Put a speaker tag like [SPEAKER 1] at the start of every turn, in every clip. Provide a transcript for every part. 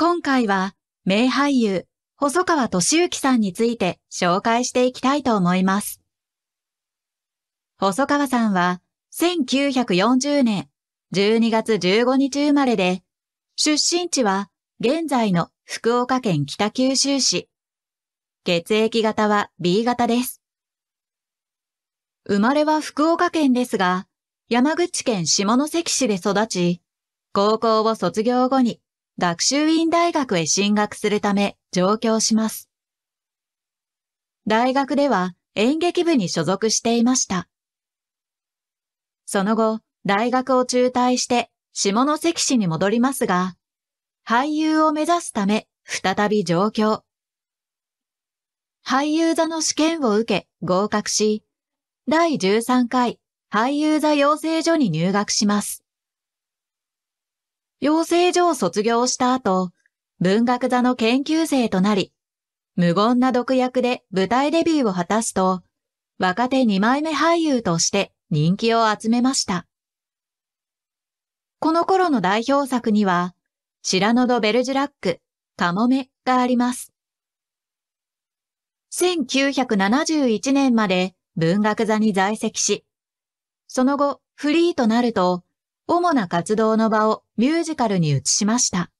[SPEAKER 1] 今回は名俳優、細川敏之さんについて紹介していきたいと思います。細川さんは1940年12月15日生まれで、出身地は現在の福岡県北九州市。血液型は B 型です。生まれは福岡県ですが、山口県下関市で育ち、高校を卒業後に学習院大学へ進学するため上京します。大学では演劇部に所属していました。その後、大学を中退して下関市に戻りますが、俳優を目指すため再び上京。俳優座の試験を受け合格し、第13回俳優座養成所に入学します。養成所を卒業した後、文学座の研究生となり、無言な毒薬で舞台デビューを果たすと、若手二枚目俳優として人気を集めました。この頃の代表作には、白ノド・ベルジュラック、カモメがあります。1971年まで文学座に在籍し、その後フリーとなると、主な活動の場をミュージカルに移しました。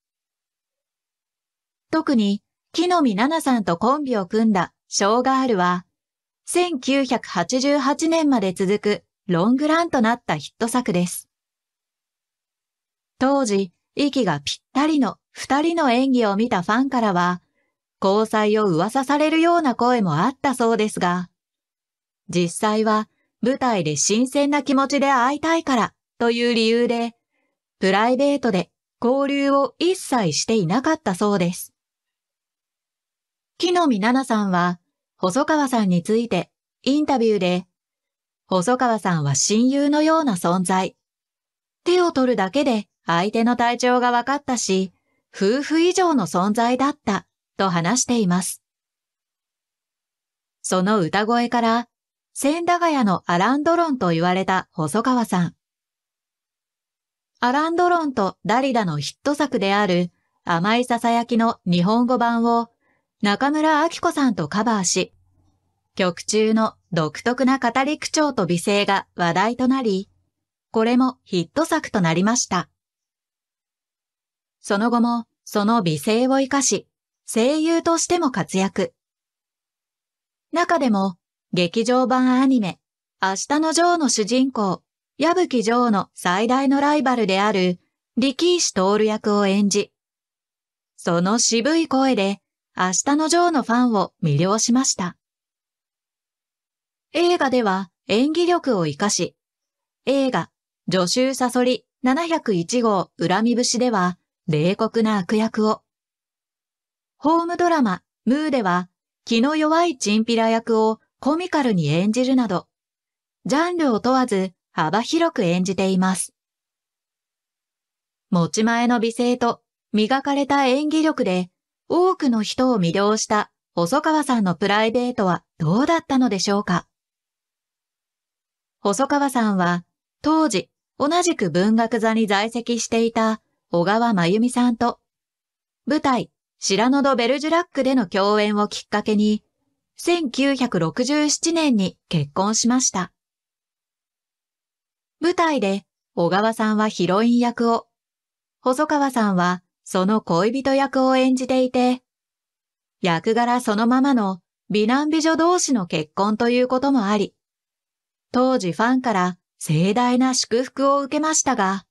[SPEAKER 1] 特に、木の実奈々さんとコンビを組んだショーガールは、1988年まで続くロングランとなったヒット作です。当時、息がぴったりの二人の演技を見たファンからは、交際を噂されるような声もあったそうですが、実際は舞台で新鮮な気持ちで会いたいからという理由で、プライベートで交流を一切していなかったそうです。木の実奈々さんは、細川さんについてインタビューで、細川さんは親友のような存在。手を取るだけで相手の体調が分かったし、夫婦以上の存在だったと話しています。その歌声から、千駄ヶ谷のアランドロンと言われた細川さん。アラン・ドロンとダリダのヒット作である甘いささやきの日本語版を中村明子さんとカバーし、曲中の独特な語り口調と美声が話題となり、これもヒット作となりました。その後もその美声を活かし、声優としても活躍。中でも劇場版アニメ、明日のジョーの主人公、矢吹城の最大のライバルである力石徹役を演じ、その渋い声で明日の城のファンを魅了しました。映画では演技力を活かし、映画、助手サソリ701号恨み節では冷酷な悪役を、ホームドラマ、ムーでは気の弱いチンピラ役をコミカルに演じるなど、ジャンルを問わず幅広く演じています。持ち前の美声と磨かれた演技力で多くの人を魅了した細川さんのプライベートはどうだったのでしょうか細川さんは当時同じく文学座に在籍していた小川真由美さんと舞台白ノドベルジュラックでの共演をきっかけに1967年に結婚しました。舞台で小川さんはヒロイン役を、細川さんはその恋人役を演じていて、役柄そのままの美男美女同士の結婚ということもあり、当時ファンから盛大な祝福を受けましたが、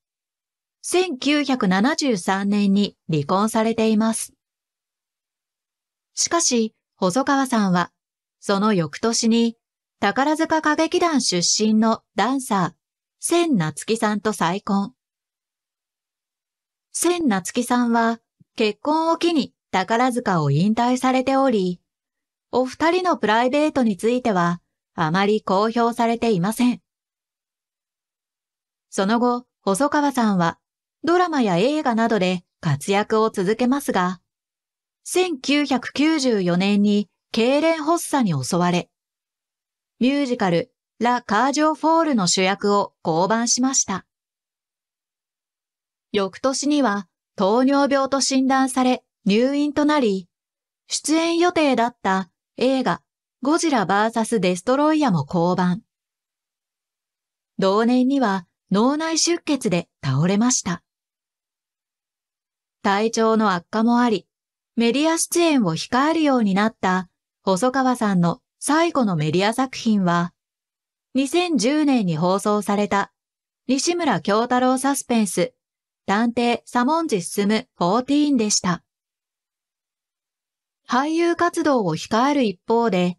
[SPEAKER 1] 1973年に離婚されています。しかし、細川さんは、その翌年に、宝塚歌劇団出身のダンサー、千夏樹さんと再婚。千夏樹さんは結婚を機に宝塚を引退されており、お二人のプライベートについてはあまり公表されていません。その後、細川さんはドラマや映画などで活躍を続けますが、1994年に痙攣発作に襲われ、ミュージカルラ・カージョフォールの主役を降板しました。翌年には糖尿病と診断され入院となり、出演予定だった映画ゴジラ VS デストロイヤも降板。同年には脳内出血で倒れました。体調の悪化もあり、メディア出演を控えるようになった細川さんの最後のメディア作品は、2010年に放送された、西村京太郎サスペンス、探偵サモンジ進む14でした。俳優活動を控える一方で、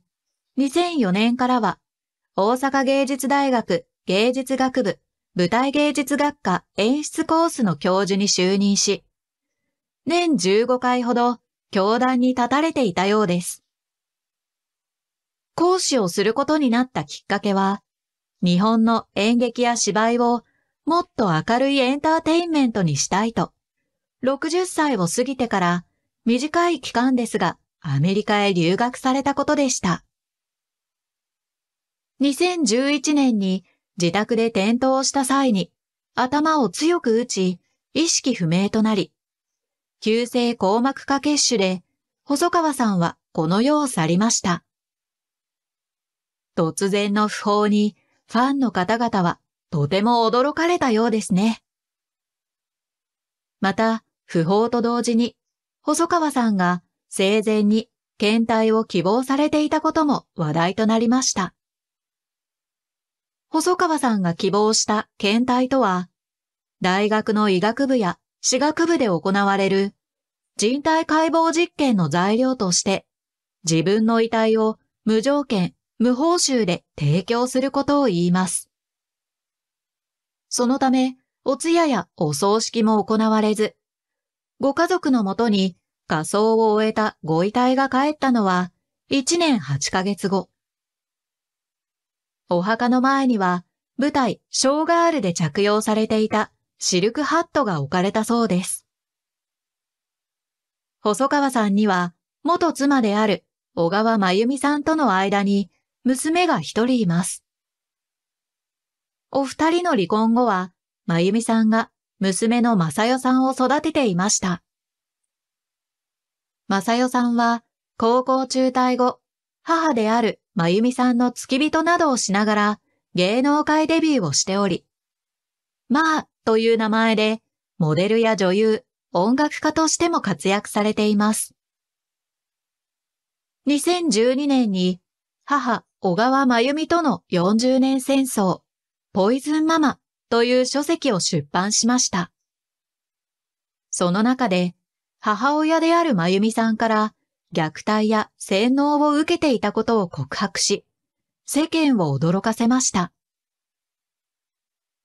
[SPEAKER 1] 2004年からは、大阪芸術大学芸術学部舞台芸術学科演出コースの教授に就任し、年15回ほど教壇に立たれていたようです。講師をすることになったきっかけは、日本の演劇や芝居をもっと明るいエンターテインメントにしたいと、60歳を過ぎてから短い期間ですがアメリカへ留学されたことでした。2011年に自宅で転倒した際に頭を強く打ち意識不明となり、急性硬膜下血腫で細川さんはこの世を去りました。突然の訃報にファンの方々はとても驚かれたようですね。また、不法と同時に、細川さんが生前に検体を希望されていたことも話題となりました。細川さんが希望した検体とは、大学の医学部や歯学部で行われる人体解剖実験の材料として、自分の遺体を無条件無報酬で提供することを言います。そのため、お通夜やお葬式も行われず、ご家族のもとに火葬を終えたご遺体が帰ったのは1年8ヶ月後。お墓の前には舞台ショーガールで着用されていたシルクハットが置かれたそうです。細川さんには元妻である小川真由美さんとの間に娘が一人います。お二人の離婚後は、まゆみさんが娘のまさよさんを育てていました。まさよさんは、高校中退後、母であるまゆみさんの付き人などをしながら、芸能界デビューをしており、まあという名前で、モデルや女優、音楽家としても活躍されています。2012年に母、小川真由美との40年戦争、ポイズンママという書籍を出版しました。その中で、母親である真由美さんから虐待や洗脳を受けていたことを告白し、世間を驚かせました。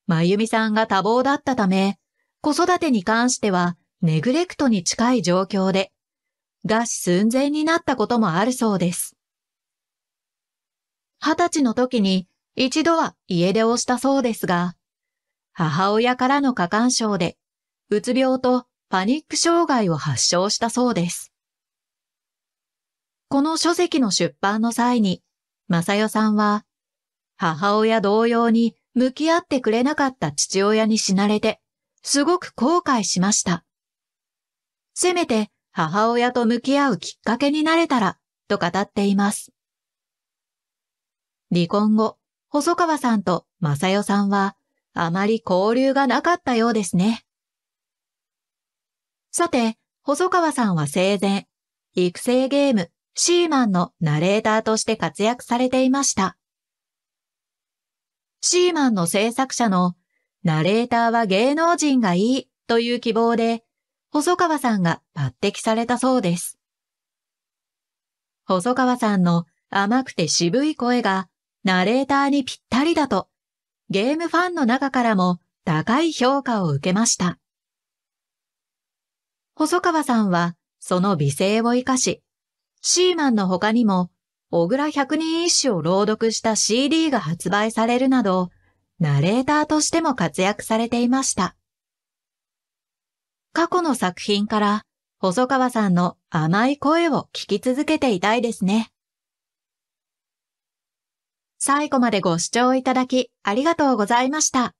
[SPEAKER 1] 真由美さんが多忙だったため、子育てに関してはネグレクトに近い状況で、餓死寸前になったこともあるそうです。二十歳の時に一度は家出をしたそうですが、母親からの過干渉で、うつ病とパニック障害を発症したそうです。この書籍の出版の際に、さ代さんは、母親同様に向き合ってくれなかった父親に死なれて、すごく後悔しました。せめて母親と向き合うきっかけになれたら、と語っています。離婚後、細川さんと正代さんはあまり交流がなかったようですね。さて、細川さんは生前、育成ゲームシーマンのナレーターとして活躍されていました。シーマンの制作者のナレーターは芸能人がいいという希望で、細川さんが抜擢されたそうです。細川さんの甘くて渋い声がナレーターにぴったりだと、ゲームファンの中からも高い評価を受けました。細川さんは、その美声を活かし、シーマンの他にも、小倉百人一首を朗読した CD が発売されるなど、ナレーターとしても活躍されていました。過去の作品から細川さんの甘い声を聞き続けていたいですね。最後までご視聴いただきありがとうございました。